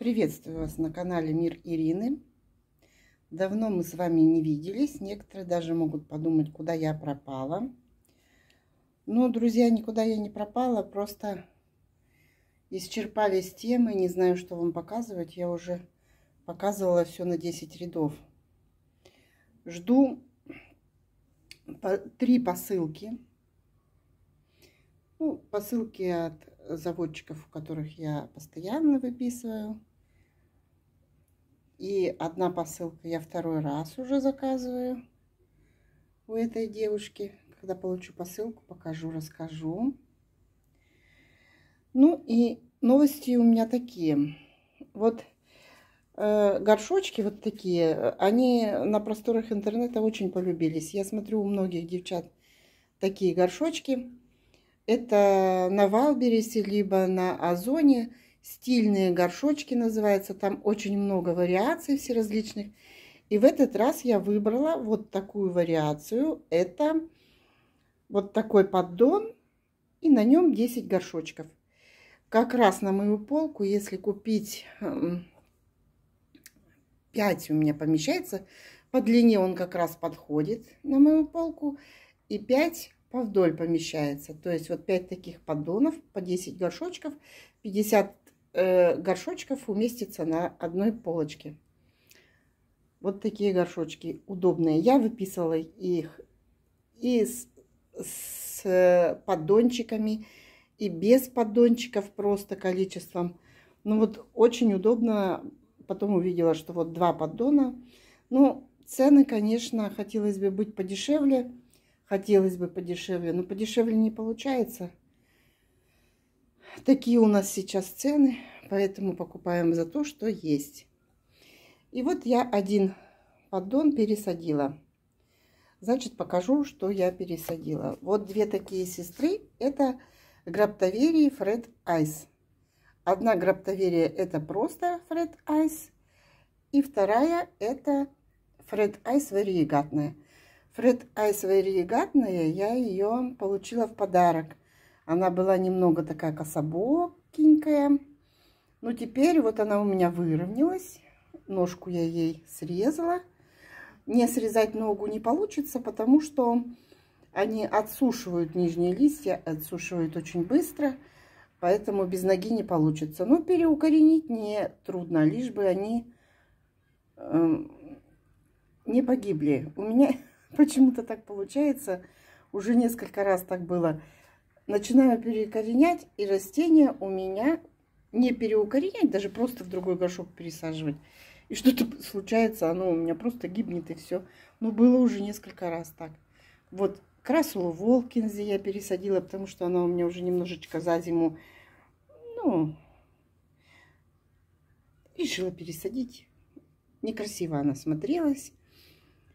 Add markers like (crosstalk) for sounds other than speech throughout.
Приветствую вас на канале Мир Ирины. Давно мы с вами не виделись. Некоторые даже могут подумать, куда я пропала. Но, друзья, никуда я не пропала. Просто исчерпались темы. Не знаю, что вам показывать. Я уже показывала все на 10 рядов. Жду три посылки. Ну, посылки от заводчиков, у которых я постоянно выписываю и одна посылка я второй раз уже заказываю у этой девушки. Когда получу посылку, покажу, расскажу. Ну и новости у меня такие. Вот э, горшочки вот такие, они на просторах интернета очень полюбились. Я смотрю у многих девчат такие горшочки. Это на Валберисе, либо на Озоне – стильные горшочки называется. Там очень много вариаций всеразличных. И в этот раз я выбрала вот такую вариацию. Это вот такой поддон и на нем 10 горшочков. Как раз на мою полку, если купить 5 эм, у меня помещается, по длине он как раз подходит на мою полку, и 5 вдоль помещается. То есть вот 5 таких поддонов по 10 горшочков, 50 Э, горшочков уместится на одной полочке. Вот такие горшочки удобные. Я выписывала их и с, с э, поддончиками, и без поддончиков просто количеством. Ну вот очень удобно. Потом увидела, что вот два поддона. Ну, цены, конечно, хотелось бы быть подешевле. Хотелось бы подешевле, но подешевле не получается. Такие у нас сейчас цены, поэтому покупаем за то, что есть. И вот я один поддон пересадила. Значит, покажу, что я пересадила. Вот две такие сестры. Это Граптоверии Фред Айс. Одна Граптоверия это просто Фред Айс. И вторая это Фред Айс варигатная. Фред Айс варигатная я ее получила в подарок. Она была немного такая кособокенькая. Но ну, теперь вот она у меня выровнялась. Ножку я ей срезала. Не срезать ногу не получится, потому что они отсушивают нижние листья, отсушивают очень быстро, поэтому без ноги не получится. Но переукоренить не трудно, лишь бы они э, не погибли. У меня (laughs) почему-то так получается, уже несколько раз так было начинаю перекоренять, и растения у меня не переукоренять, даже просто в другой горшок пересаживать. И что-то (laughs) случается, оно у меня просто гибнет и все. Но было уже несколько раз так. Вот красулу Волкинзе я пересадила, потому что она у меня уже немножечко за зиму, ну, решила пересадить. Некрасиво она смотрелась.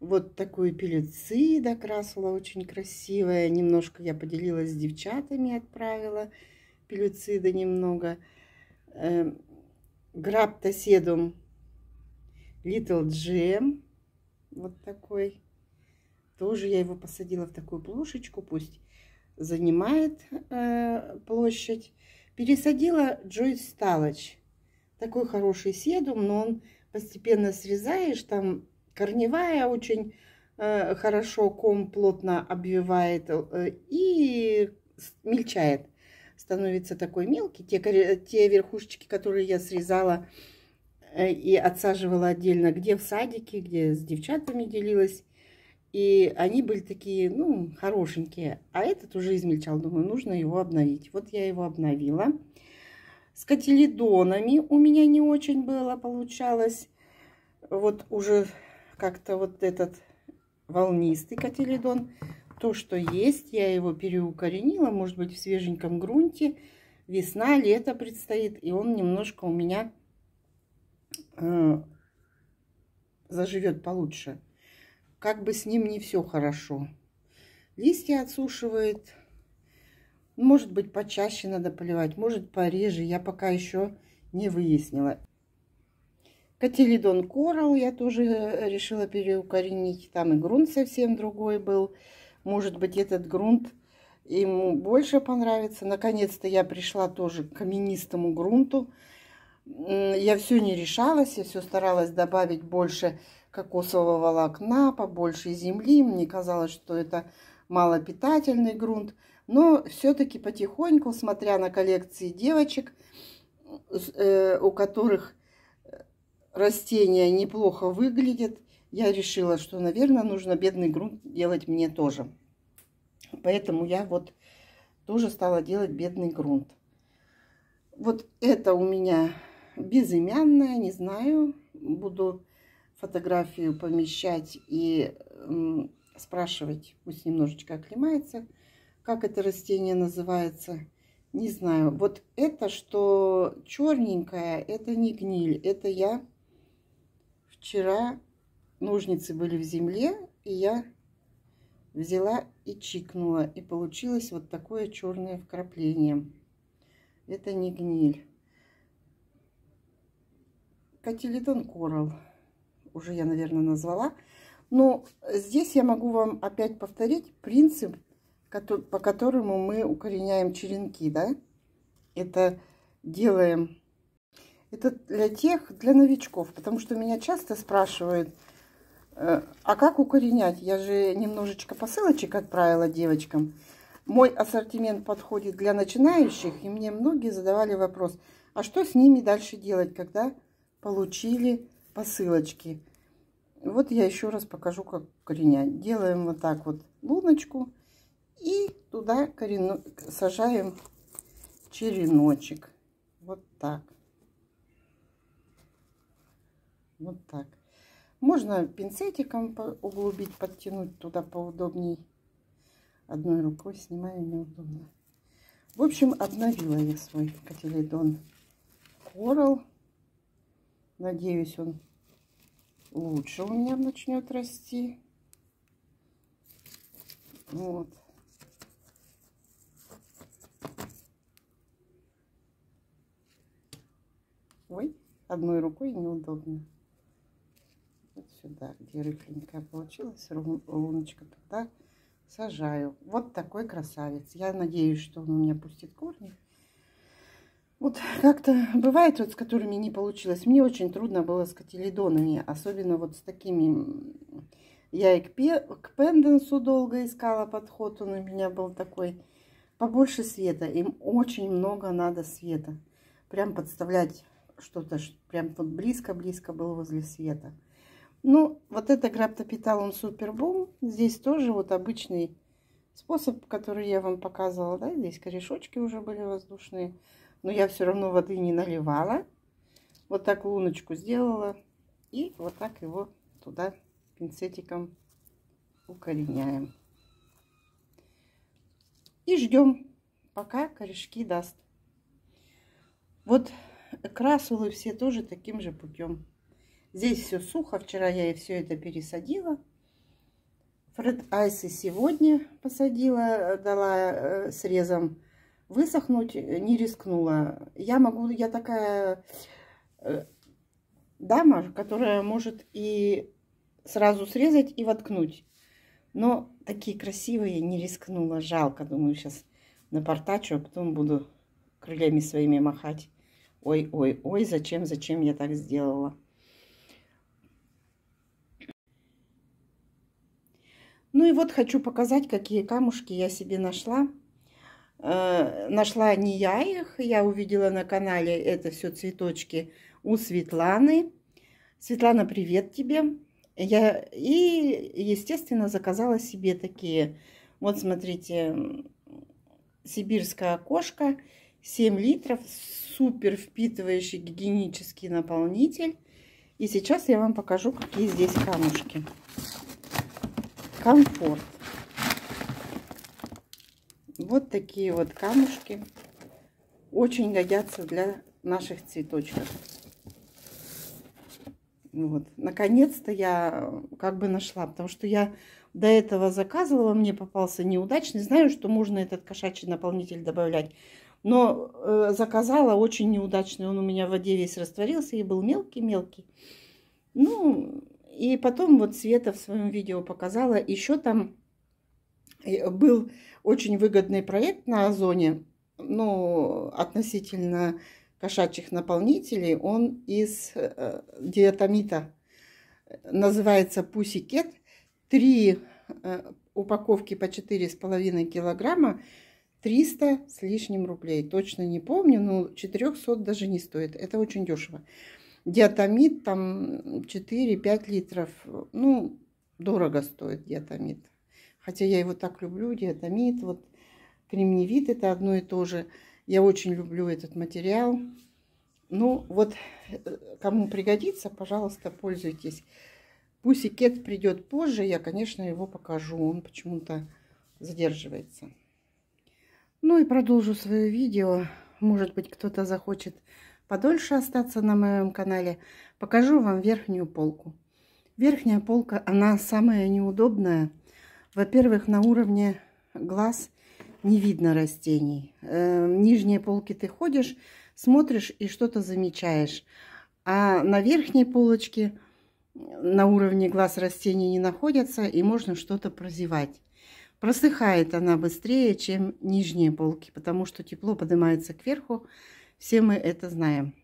Вот такую пелюци докрасила, очень красивая. Немножко я поделилась с девчатами, отправила пелюцида немного. Эм, Грапта седум Little джем, Вот такой. Тоже я его посадила в такую плошечку, пусть занимает э, площадь. Пересадила Джой Сталоч. Такой хороший седум, но он постепенно срезаешь, там корневая очень э, хорошо ком плотно обвивает э, и мельчает. Становится такой мелкий. Те, те верхушечки, которые я срезала э, и отсаживала отдельно, где в садике, где с девчатами делилась. И они были такие, ну, хорошенькие. А этот уже измельчал. Думаю, нужно его обновить. Вот я его обновила. С котеледонами у меня не очень было, получалось. Вот уже как-то вот этот волнистый котеледон. То, что есть, я его переукоренила, может быть, в свеженьком грунте. Весна, лето предстоит, и он немножко у меня э, заживет получше. Как бы с ним не все хорошо. Листья отсушивает. Может быть, почаще надо поливать, может, пореже. Я пока еще не выяснила. Котелидон Корал я тоже э, решила переукоренить. Там и грунт совсем другой был. Может быть, этот грунт ему больше понравится. Наконец-то я пришла тоже к каменистому грунту. Я все не решалась, я все старалась добавить больше кокосового волокна, побольше земли. Мне казалось, что это малопитательный грунт. Но все-таки потихоньку, смотря на коллекции девочек, э, у которых растения неплохо выглядят, я решила, что, наверное, нужно бедный грунт делать мне тоже. Поэтому я вот тоже стала делать бедный грунт. Вот это у меня безымянная, не знаю. Буду фотографию помещать и спрашивать, пусть немножечко оклемается, как это растение называется. Не знаю. Вот это, что черненькое, это не гниль. Это я вчера ножницы были в земле, и я взяла и чикнула. И получилось вот такое черное вкрапление. Это не гниль. Катилитон коралл. Уже я, наверное, назвала. Но здесь я могу вам опять повторить принцип, по которому мы укореняем черенки. Да? Это делаем это для тех, для новичков, потому что меня часто спрашивают, э, а как укоренять? Я же немножечко посылочек отправила девочкам. Мой ассортимент подходит для начинающих, и мне многие задавали вопрос, а что с ними дальше делать, когда получили посылочки? Вот я еще раз покажу, как коренять. Делаем вот так вот луночку и туда корено... сажаем череночек. Вот так. Вот так. Можно пинцетиком углубить, подтянуть туда поудобней. Одной рукой снимаю неудобно. В общем, обновила я свой котеледон Coral. Надеюсь, он лучше у меня начнет расти. Вот. Ой, одной рукой неудобно сюда, где рыхленькая получилась луночка, туда сажаю. Вот такой красавец. Я надеюсь, что он у меня пустит корни. Вот как-то бывает вот с которыми не получилось. Мне очень трудно было с котеледонами, особенно вот с такими. Я и к, пе... к пенденсу долго искала подход, он у меня был такой. Побольше света, им очень много надо света. Прям подставлять что-то, прям вот близко-близко было возле света. Ну, вот это граптопиталум супербум. Здесь тоже вот обычный способ, который я вам показывала. Да? Здесь корешочки уже были воздушные. Но я все равно воды не наливала. Вот так луночку сделала. И вот так его туда пинцетиком укореняем. И ждем, пока корешки даст. Вот красулы все тоже таким же путем. Здесь все сухо. Вчера я и все это пересадила. Фред Айсы сегодня посадила, э, дала э, срезом высохнуть, не рискнула. Я могу, я такая э, дама, которая может и сразу срезать и воткнуть. Но такие красивые не рискнула, жалко. Думаю, сейчас напортачу, а потом буду крыльями своими махать. Ой-ой-ой, зачем, зачем я так сделала? Ну и вот хочу показать, какие камушки я себе нашла. Э, нашла не я их, я увидела на канале, это все цветочки у Светланы. Светлана, привет тебе! Я и, естественно, заказала себе такие. Вот, смотрите, сибирское окошко, 7 литров, супер впитывающий гигиенический наполнитель. И сейчас я вам покажу, какие здесь камушки комфорт. Вот такие вот камушки очень годятся для наших цветочков. Вот. Наконец-то я э, как бы нашла, потому что я до этого заказывала, мне попался неудачный. Знаю, что можно этот кошачий наполнитель добавлять, но э, заказала очень неудачный. Он у меня в воде весь растворился и был мелкий-мелкий. Ну, и потом вот Света в своем видео показала, еще там э, был очень выгодный проект на Озоне, ну, относительно кошачьих наполнителей, он из э, диатомита. Называется пусикет. Три э, упаковки по 4,5 килограмма, 300 с лишним рублей. Точно не помню, но 400 даже не стоит. Это очень дешево. Диатомит там 4-5 литров. Ну, дорого стоит диатомит. Хотя я его так люблю, диатомит. Вот кремниевит это одно и то же. Я очень люблю этот материал. Ну, вот э, кому пригодится, пожалуйста, пользуйтесь. Пусикет придет позже, я, конечно, его покажу. Он почему-то задерживается. Ну и продолжу свое видео. Может быть, кто-то захочет подольше остаться на моем канале, покажу вам верхнюю полку. Верхняя полка, она самая неудобная. Во-первых, на уровне глаз не видно растений. Эм, нижние полки ты ходишь, смотришь и что-то замечаешь. А на верхней полочке на уровне глаз растений не находятся, и можно что-то прозевать. Просыхает она быстрее, чем нижние полки, потому что тепло поднимается кверху, все мы это знаем.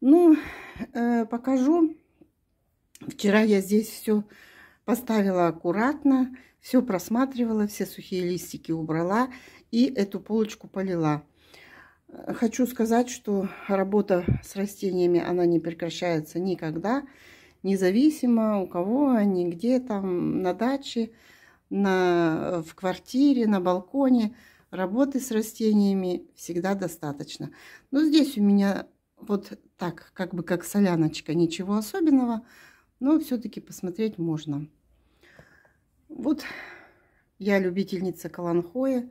Ну, э, покажу. Вчера я здесь все поставила аккуратно, все просматривала, все сухие листики убрала и эту полочку полила. Хочу сказать, что работа с растениями, она не прекращается никогда, независимо у кого они, где там, на даче, на, в квартире, на балконе – работы с растениями всегда достаточно. Но здесь у меня вот так, как бы как соляночка, ничего особенного, но все-таки посмотреть можно. Вот я любительница каланхоя,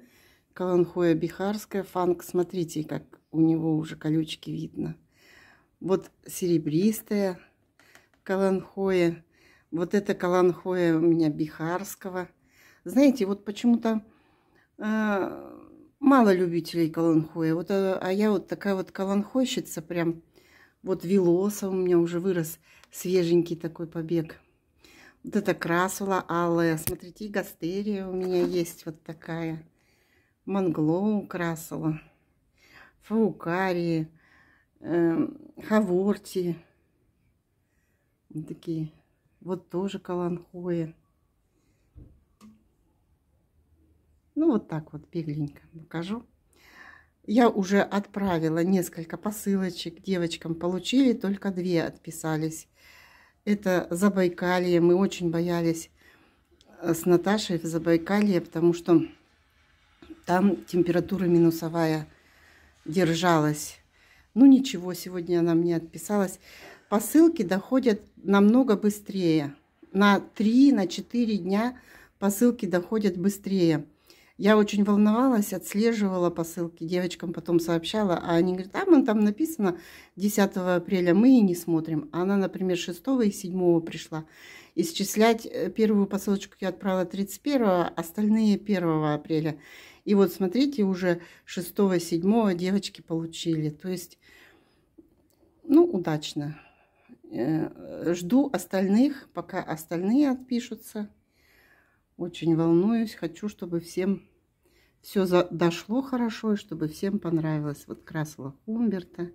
каланхоя бихарская, фанк. Смотрите, как у него уже колючки видно. Вот серебристая каланхоя. Вот это каланхоя у меня бихарского. Знаете, вот почему-то а, мало любителей каланхоя. Вот, а, а я вот такая вот каланхойщица, прям вот вилоса у меня уже вырос свеженький такой побег. Вот это красула алая. Смотрите, гастерия у меня есть вот такая. Монглоу красула. Фаукарии. Э, эм, хаворти. Вот такие. Вот тоже каланхоя. Ну, вот так вот бегленько покажу. Я уже отправила несколько посылочек девочкам, получили, только две отписались. Это Забайкалье, мы очень боялись э, с Наташей в Забайкалье, потому что там температура минусовая держалась. Ну ничего, сегодня она мне отписалась. Посылки доходят намного быстрее. На 3-4 на дня посылки доходят быстрее. Я очень волновалась, отслеживала посылки, девочкам потом сообщала, а они говорят, там, там написано 10 апреля, мы и не смотрим. она, например, 6 и 7 пришла. Исчислять э, первую посылочку я отправила 31, остальные 1 апреля. И вот смотрите, уже 6, 7 девочки получили. То есть, ну, удачно. Э, жду остальных, пока остальные отпишутся. Очень волнуюсь, хочу, чтобы всем все за... дошло хорошо и чтобы всем понравилось. Вот красла Умберта.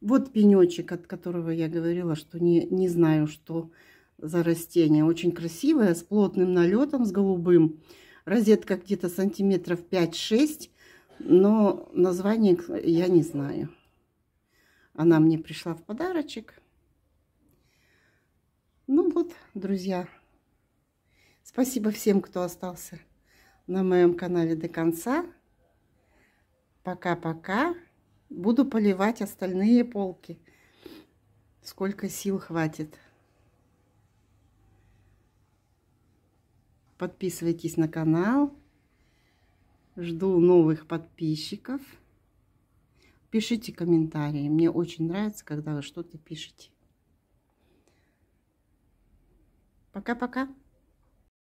Вот пенечек, от которого я говорила, что не, не знаю, что за растение. Очень красивое, с плотным налетом, с голубым. Розетка где-то сантиметров 5-6, но название я не знаю. Она мне пришла в подарочек. Ну вот, друзья, Спасибо всем, кто остался на моем канале до конца. Пока-пока. Буду поливать остальные полки, сколько сил хватит. Подписывайтесь на канал. Жду новых подписчиков. Пишите комментарии. Мне очень нравится, когда вы что-то пишете. Пока-пока.